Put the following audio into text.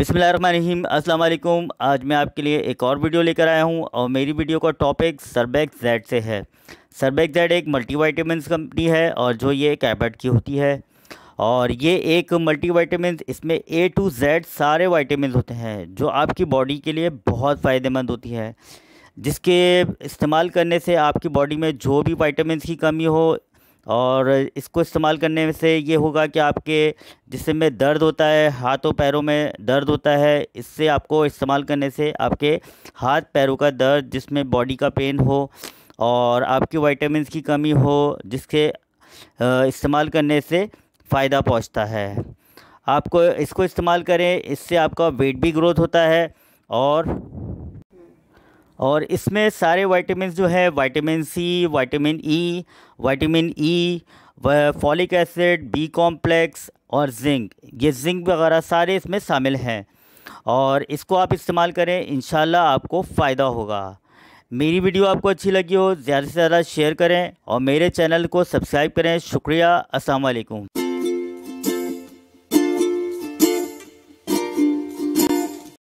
अस्सलाम अल्लाम आज मैं आपके लिए एक और वीडियो लेकर आया हूँ और मेरी वीडियो का टॉपिक सरबैक जेड से है सरबैक जेड एक मल्टीवाइटामिन कंपनी है और जो ये कैबेट की होती है और ये एक मल्टीवाइटामिन इसमें ए टू जेड सारे वाइटमिन होते हैं जो आपकी बॉडी के लिए बहुत फ़ायदेमंद होती है जिसके इस्तेमाल करने से आपकी बॉडी में जो भी वाइटमिन की कमी हो और इसको इस्तेमाल करने से ये होगा कि आपके जिसम में दर्द होता है हाथों पैरों में दर्द होता है इससे आपको इस्तेमाल करने से आपके हाथ पैरों का दर्द जिसमें बॉडी का पेन हो और आपकी वाइटामिन की कमी हो जिसके इस्तेमाल करने से फ़ायदा पहुंचता है आपको इसको इस्तेमाल करें इससे आपका वेट भी ग्रोथ होता है और और इसमें सारे वाइटमिन जो है vitamin C vitamin E vitamin E folic acid B complex और जिंक ये जिंक वगैरह सारे इसमें शामिल हैं और इसको आप इस्तेमाल करें इन आपको फ़ायदा होगा मेरी वीडियो आपको अच्छी लगी हो ज़्यादा से ज़्यादा शेयर करें और मेरे चैनल को सब्सक्राइब करें शुक्रिया असलकुम